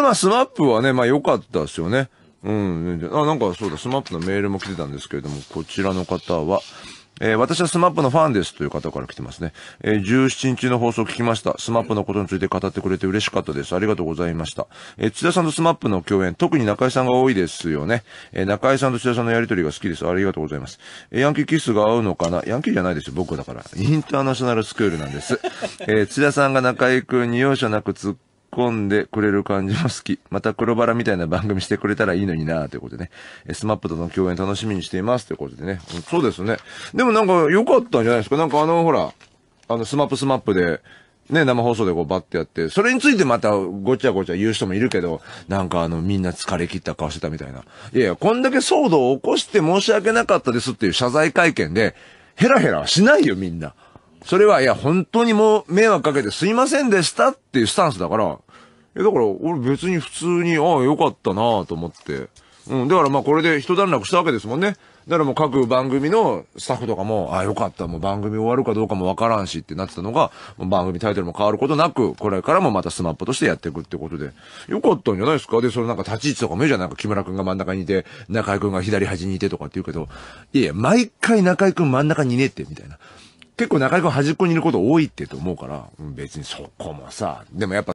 でまあ、スマップはね、まあ良かったですよね。うん。あ、なんかそうだ、スマップのメールも来てたんですけれども、こちらの方は、えー、私はスマップのファンですという方から来てますね。えー、17日の放送を聞きました。スマップのことについて語ってくれて嬉しかったです。ありがとうございました。えー、津田さんとスマップの共演、特に中井さんが多いですよね。えー、中井さんと津田さんのやりとりが好きです。ありがとうございます。えー、ヤンキーキスが合うのかなヤンキーじゃないですよ。僕だから。インターナショナルスクールなんです。えー、津田さんが中井くんに容赦なく突っ込んでくれる感じも好き。また黒バラみたいな番組してくれたらいいのになということでね。え、スマップとの共演楽しみにしていますということでね。そうですね。でもなんか良かったんじゃないですか。なんかあの、ほら、あの、スマップスマップで、ね、生放送でこうバッてやって、それについてまたごちゃごちゃ言う人もいるけど、なんかあの、みんな疲れ切った顔してたみたいな。いやいや、こんだけ騒動を起こして申し訳なかったですっていう謝罪会見で、ヘラヘラはしないよみんな。それは、いや、本当にもう迷惑かけてすいませんでしたっていうスタンスだから、え、だから、俺別に普通に、ああ、よかったなぁと思って。うん、だからまあこれで一段落したわけですもんね。だからもう各番組のスタッフとかも、ああ、よかった、もう番組終わるかどうかもわからんしってなってたのが、番組タイトルも変わることなく、これからもまたスマップとしてやっていくってことで、よかったんじゃないですかで、そのなんか立ち位置とかもいいじゃないか木村くんが真ん中にいて、中井くんが左端にいてとかって言うけど、いやいや、毎回中井くん真ん中にいねって、みたいな。結構中居君端っこにいること多いってと思うから、別にそこもさ、でもやっぱ